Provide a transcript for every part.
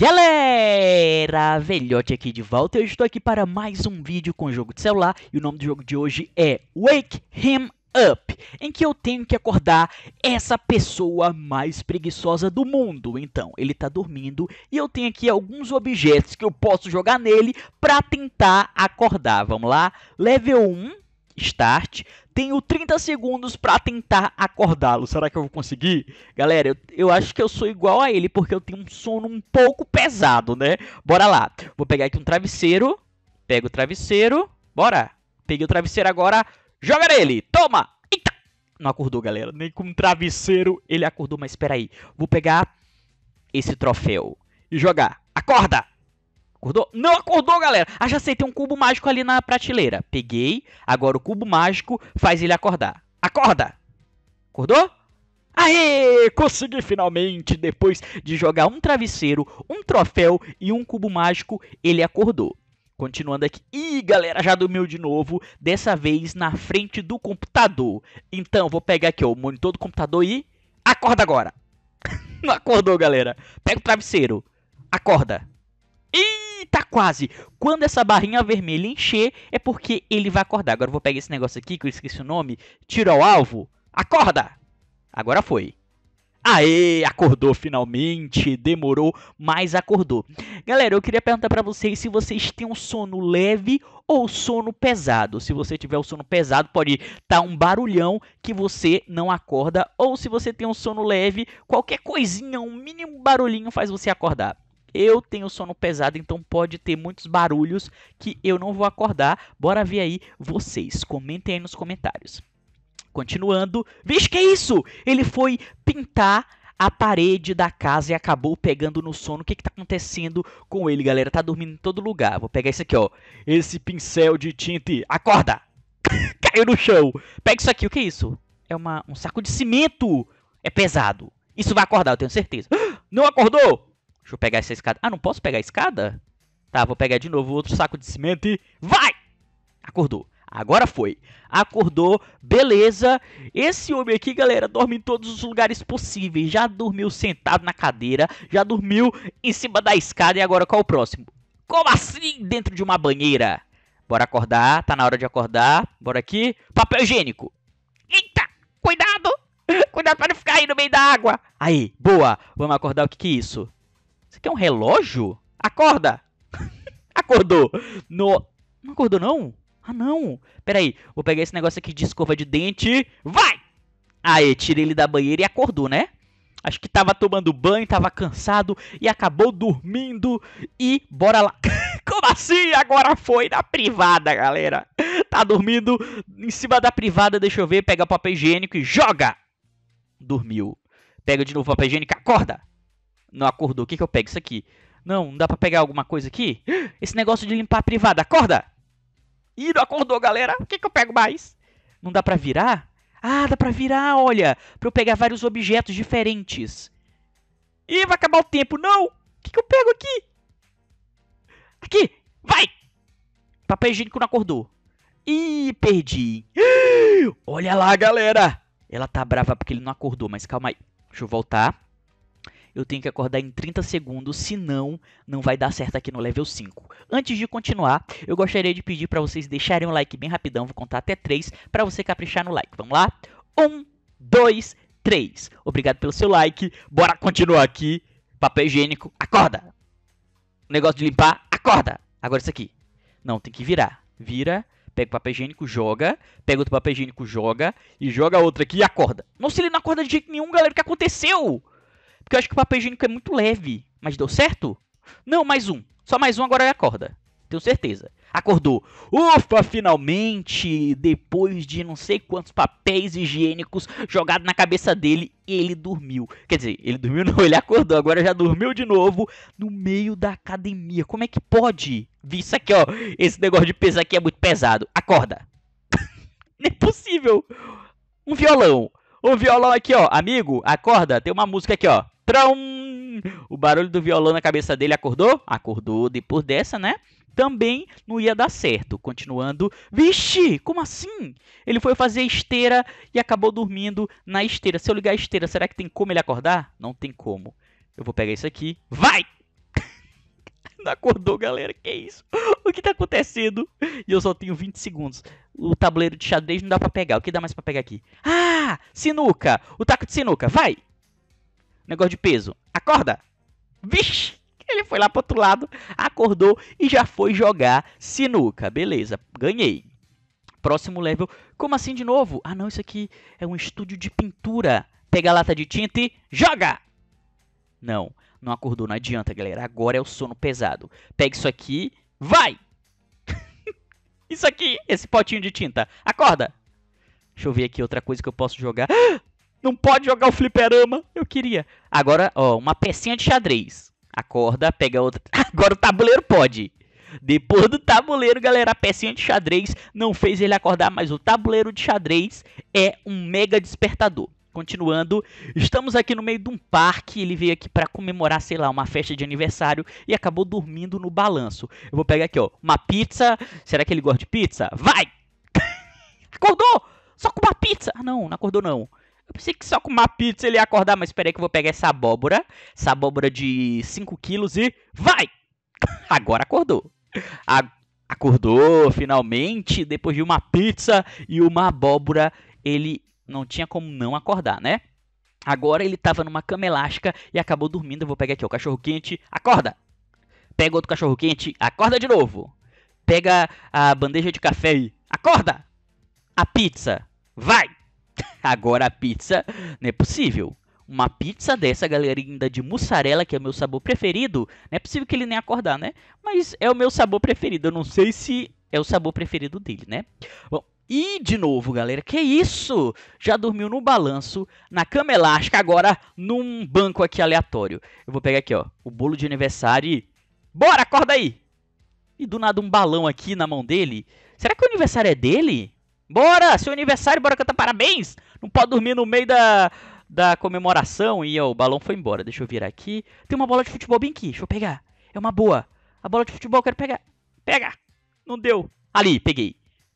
Galera, velhote aqui de volta, eu estou aqui para mais um vídeo com jogo de celular e o nome do jogo de hoje é Wake Him Up, em que eu tenho que acordar essa pessoa mais preguiçosa do mundo. Então, ele está dormindo e eu tenho aqui alguns objetos que eu posso jogar nele para tentar acordar. Vamos lá? Level 1, Start, tenho 30 segundos para tentar acordá-lo. Será que eu vou conseguir? Galera, eu, eu acho que eu sou igual a ele, porque eu tenho um sono um pouco pesado, né? Bora lá. Vou pegar aqui um travesseiro. Pego o travesseiro. Bora. Peguei o travesseiro agora. Joga nele. Toma. Eita. Não acordou, galera. Nem com um travesseiro ele acordou. Mas espera aí. Vou pegar esse troféu e jogar. Acorda! acordou? Não acordou, galera! Ah, já sei, tem um cubo mágico ali na prateleira. Peguei, agora o cubo mágico faz ele acordar. Acorda! Acordou? Aê! Consegui finalmente, depois de jogar um travesseiro, um troféu e um cubo mágico, ele acordou. Continuando aqui. Ih, galera, já dormiu de novo. Dessa vez na frente do computador. Então, vou pegar aqui ó, o monitor do computador e. Acorda agora! Não acordou, galera. Pega o travesseiro. Acorda. Ih! tá quase. Quando essa barrinha vermelha encher, é porque ele vai acordar. Agora eu vou pegar esse negócio aqui que eu esqueci o nome. Tiro ao alvo. Acorda! Agora foi. Aê, acordou finalmente, demorou, mas acordou. Galera, eu queria perguntar para vocês se vocês têm um sono leve ou sono pesado. Se você tiver o um sono pesado, pode estar tá um barulhão que você não acorda, ou se você tem um sono leve, qualquer coisinha, um mínimo barulhinho faz você acordar. Eu tenho sono pesado, então pode ter muitos barulhos que eu não vou acordar. Bora ver aí vocês. Comentem aí nos comentários. Continuando. Vixe, que é isso? Ele foi pintar a parede da casa e acabou pegando no sono. O que, está acontecendo com ele, galera? Tá dormindo em todo lugar. Vou pegar esse aqui, ó. Esse pincel de tinta. Acorda! Caiu no chão. Pega isso aqui. O que é isso? É uma, um saco de cimento. É pesado. Isso vai acordar, eu tenho certeza. Não acordou? Deixa eu pegar essa escada. Ah, não posso pegar a escada? Tá, vou pegar de novo outro saco de cimento e. Vai! Acordou. Agora foi. Acordou, beleza. Esse homem aqui, galera, dorme em todos os lugares possíveis. Já dormiu sentado na cadeira, já dormiu em cima da escada. E agora qual o próximo? Como assim dentro de uma banheira? Bora acordar, tá na hora de acordar. Bora aqui. Papel higiênico. Eita, cuidado! Cuidado para não ficar aí no meio da água. Aí, boa. Vamos acordar. O que, que é isso? Você quer é um relógio? Acorda! Acordou! No... Não acordou, não? Ah, não! Peraí, vou pegar esse negócio aqui de escova de dente. Vai! Aê, tirei ele da banheira e acordou, né? Acho que tava tomando banho, tava cansado e acabou dormindo. E bora lá. Como assim? Agora foi na privada, galera. Tá dormindo em cima da privada, deixa eu ver. Pega papel higiênico e joga. Dormiu. Pega de novo o papel higiênico, acorda. Não acordou. O que, que eu pego? Isso aqui. Não, não dá pra pegar alguma coisa aqui? Esse negócio de limpar a privada. Acorda! Ih, não acordou, galera. O que, que eu pego mais? Não dá pra virar? Ah, dá pra virar, olha. Pra eu pegar vários objetos diferentes. Ih, vai acabar o tempo. Não! O que, que eu pego aqui? Aqui! Vai! Papel higiênico não acordou. Ih, perdi. Olha lá, galera. Ela tá brava porque ele não acordou, mas calma aí. Deixa eu voltar eu tenho que acordar em 30 segundos, senão não vai dar certo aqui no level 5. Antes de continuar, eu gostaria de pedir para vocês deixarem um like bem rapidão, vou contar até 3 para você caprichar no like. Vamos lá? 1, 2, 3. Obrigado pelo seu like, bora continuar aqui. Papel higiênico, acorda! O negócio de limpar, acorda! Agora isso aqui. Não, tem que virar. Vira, pega o papel higiênico, joga, pega outro papel higiênico, joga, e joga outra aqui e acorda. Nossa, ele não acorda de jeito nenhum, galera, o que aconteceu? Porque eu acho que o papel higiênico é muito leve. Mas deu certo? Não, mais um. Só mais um, agora ele é acorda. Tenho certeza. Acordou. Ufa, finalmente! Depois de não sei quantos papéis higiênicos jogados na cabeça dele, ele dormiu. Quer dizer, ele dormiu não, ele acordou. Agora já dormiu de novo no meio da academia. Como é que pode? Vi isso aqui, ó. Esse negócio de peso aqui é muito pesado. Acorda. não é possível. Um violão. Um violão aqui, ó. Amigo, acorda. Tem uma música aqui, ó. Trum! O barulho do violão na cabeça dele acordou? Acordou depois dessa, né? Também não ia dar certo. Continuando, vixe, como assim? Ele foi fazer esteira e acabou dormindo na esteira. Se eu ligar a esteira, será que tem como ele acordar? Não tem como. Eu vou pegar isso aqui. Vai! Não acordou, galera. Que isso? O que tá acontecendo? E eu só tenho 20 segundos. O tabuleiro de xadrez não dá para pegar. O que dá mais para pegar aqui? Ah! Sinuca! O taco de sinuca. Vai! Negócio de peso. Acorda! Vixe! Ele foi lá pro outro lado, acordou e já foi jogar sinuca. Beleza, ganhei. Próximo level. Como assim de novo? Ah, não, isso aqui é um estúdio de pintura. Pega a lata de tinta e joga! Não, não acordou, não adianta, galera. Agora é o sono pesado. Pega isso aqui, vai! isso aqui, esse potinho de tinta. Acorda! Deixa eu ver aqui outra coisa que eu posso jogar. Ah! Não pode jogar o fliperama. Eu queria. Agora, ó, uma pecinha de xadrez. Acorda, pega outra. Agora o tabuleiro pode. Depois do tabuleiro, galera, a pecinha de xadrez não fez ele acordar, mas o tabuleiro de xadrez é um mega despertador. Continuando, estamos aqui no meio de um parque. Ele veio aqui para comemorar, sei lá, uma festa de aniversário e acabou dormindo no balanço. Eu vou pegar aqui, ó, uma pizza. Será que ele gosta de pizza? Vai! acordou! Só com uma pizza! Ah, não, não acordou não. Eu pensei que só com uma pizza ele ia acordar, mas peraí que eu vou pegar essa abóbora, essa abóbora de 5 quilos e vai! Agora acordou. A acordou finalmente depois de uma pizza e uma abóbora, ele não tinha como não acordar, né? Agora ele estava numa cama elástica e acabou dormindo. Eu vou pegar aqui o cachorro quente, acorda. Pega outro cachorro quente, acorda de novo. Pega a bandeja de café e acorda. A pizza, vai. Agora a pizza não é possível. Uma pizza dessa, galerinha, de mussarela, que é o meu sabor preferido. Não é possível que ele nem acordar, né? Mas é o meu sabor preferido. Eu não sei se é o sabor preferido dele, né? Bom, e de novo, galera, que isso? Já dormiu no balanço, na cama elástica, agora num banco aqui aleatório. Eu vou pegar aqui, ó, o bolo de aniversário e... Bora, acorda aí! E do nada um balão aqui na mão dele. Será que o aniversário é dele? Bora! Seu aniversário, bora cantar parabéns! Não pode dormir no meio da, da comemoração. E ó, o balão foi embora. Deixa eu virar aqui. Tem uma bola de futebol bem aqui. Deixa eu pegar. É uma boa. A bola de futebol eu quero pegar. Pega! Não deu. Ali, peguei.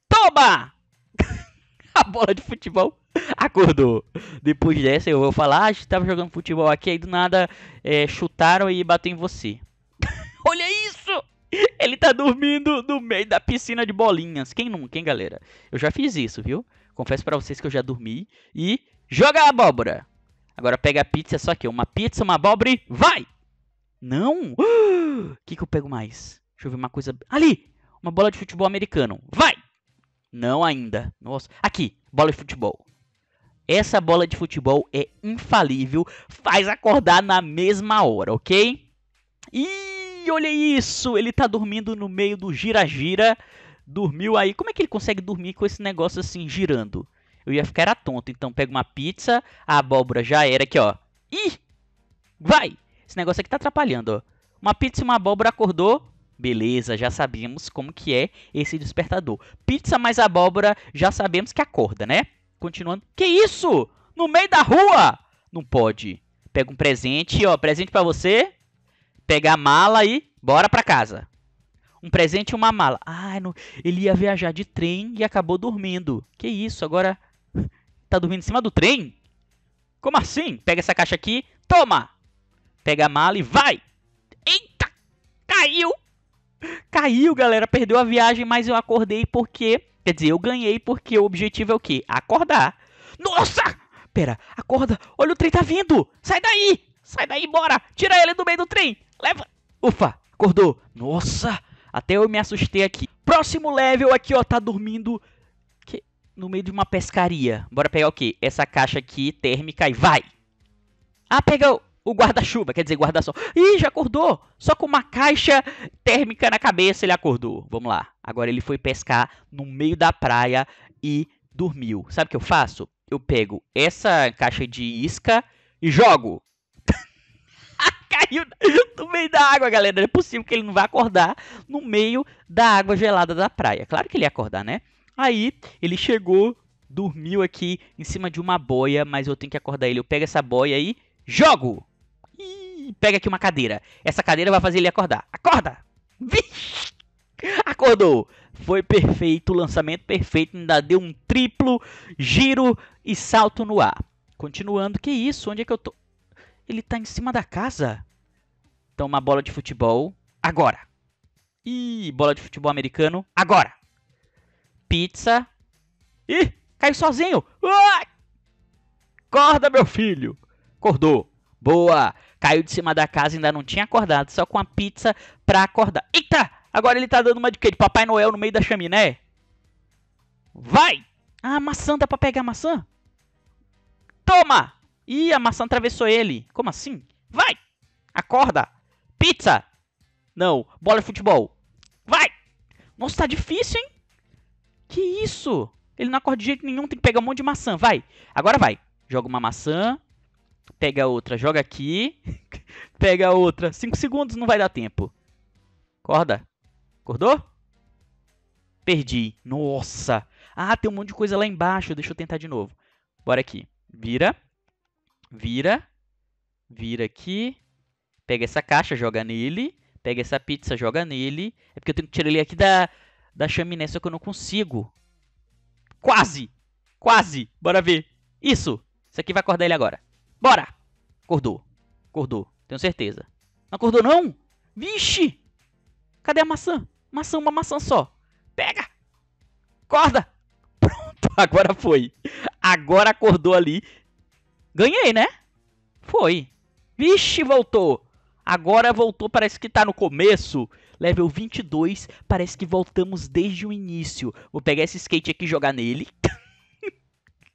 Toma! a bola de futebol acordou. Depois dessa eu vou falar, ah, a gente tava jogando futebol aqui, aí do nada é, chutaram e bateu em você. Olha aí! Ele tá dormindo no meio da piscina de bolinhas. Quem nunca, hein, galera? Eu já fiz isso, viu? Confesso para vocês que eu já dormi. E joga a abóbora. Agora pega a pizza, só que uma pizza, uma abóbora e vai! Não? O que, que eu pego mais? Deixa eu ver uma coisa... Ali! Uma bola de futebol americano. Vai! Não ainda. Nossa. Aqui, bola de futebol. Essa bola de futebol é infalível. Faz acordar na mesma hora, ok? E e olha isso! Ele tá dormindo no meio do gira-gira. Dormiu aí. Como é que ele consegue dormir com esse negócio assim, girando? Eu ia ficar era tonto. Então pega uma pizza, a abóbora já era aqui, ó. Ih! Vai! Esse negócio aqui tá atrapalhando, ó. Uma pizza e uma abóbora acordou. Beleza, já sabemos como que é esse despertador. Pizza mais abóbora, já sabemos que acorda, né? Continuando. Que isso? No meio da rua? Não pode. Pega um presente, ó, presente para você pegar a mala e bora pra casa. Um presente e uma mala. Ah, não... ele ia viajar de trem e acabou dormindo. Que isso, agora tá dormindo em cima do trem? Como assim? Pega essa caixa aqui, toma! Pega a mala e vai! Eita! Caiu! Caiu, galera, perdeu a viagem, mas eu acordei porque. Quer dizer, eu ganhei porque o objetivo é o quê? Acordar. Nossa! Pera, acorda! Olha o trem tá vindo! Sai daí! Sai daí, bora! Tira ele do meio do trem! leva. Ufa, acordou. Nossa, até eu me assustei aqui. Próximo level aqui, ó, tá dormindo que... no meio de uma pescaria. Bora pegar o quê? Essa caixa aqui, térmica, e vai. Ah, pega o guarda-chuva, quer dizer, guarda-sol. Ih, já acordou. Só com uma caixa térmica na cabeça ele acordou. Vamos lá. Agora ele foi pescar no meio da praia e dormiu. Sabe o que eu faço? Eu pego essa caixa de isca e jogo caiu no meio da água, galera. Não é possível que ele não vá acordar no meio da água gelada da praia. Claro que ele ia acordar, né? Aí ele chegou, dormiu aqui em cima de uma boia, mas eu tenho que acordar ele. Eu pego essa boia e jogo! E pega aqui uma cadeira. Essa cadeira vai fazer ele acordar. Acorda! Acordou! Foi perfeito, lançamento perfeito, ainda deu um triplo giro e salto no ar. Continuando, que isso? Onde é que eu tô? Ele tá em cima da casa. Então, uma bola de futebol agora. E bola de futebol americano agora. Pizza. Ih, caiu sozinho. Uai! Acorda, meu filho. Acordou. Boa. Caiu de cima da casa, ainda não tinha acordado, só com a pizza pra acordar. Eita! Agora ele tá dando uma de quê? De Papai Noel no meio da chaminé? Vai! Ah, maçã, dá pra pegar maçã? Toma! Ih, a maçã atravessou ele. Como assim? Vai! Acorda! Pizza! Não, bola de futebol. Vai! Nossa, tá difícil, hein? Que isso? Ele não acorda de jeito nenhum, tem que pegar um monte de maçã. Vai! Agora vai. Joga uma maçã. Pega outra, joga aqui. pega outra. Cinco segundos, não vai dar tempo. Acorda. Acordou? Perdi. Nossa. Ah, tem um monte de coisa lá embaixo. Deixa eu tentar de novo. Bora aqui. Vira vira, vira aqui, pega essa caixa, joga nele, pega essa pizza, joga nele. É porque eu tenho que tirar ele aqui da, da chaminé, só que eu não consigo. Quase! Quase! Bora ver. Isso! Isso aqui vai acordar ele agora. Bora! Acordou. Acordou. Tenho certeza. Não acordou, não? Vixe! Cadê a maçã? Maçã, uma maçã só. Pega! Acorda! Pronto, agora foi. Agora acordou ali Ganhei, né? Foi. Vixe, voltou. Agora voltou, parece que tá no começo. Level 22, parece que voltamos desde o início. Vou pegar esse skate aqui e jogar nele.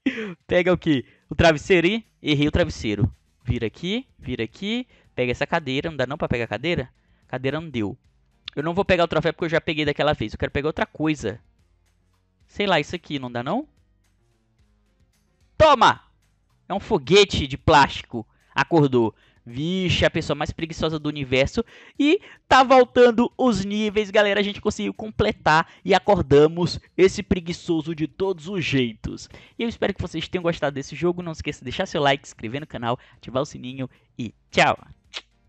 Pega o que? O travesseiro hein? errei o travesseiro. Vira aqui, vira aqui. Pega essa cadeira. Não dá não pra pegar a cadeira? Cadeira não deu. Eu não vou pegar o troféu porque eu já peguei daquela vez. Eu quero pegar outra coisa. Sei lá, isso aqui não dá não? Toma! É um foguete de plástico. Acordou. Vixe, a pessoa mais preguiçosa do universo. E tá voltando os níveis, galera. A gente conseguiu completar e acordamos esse preguiçoso de todos os jeitos. E eu espero que vocês tenham gostado desse jogo. Não esqueça de deixar seu like, se inscrever no canal, ativar o sininho e tchau!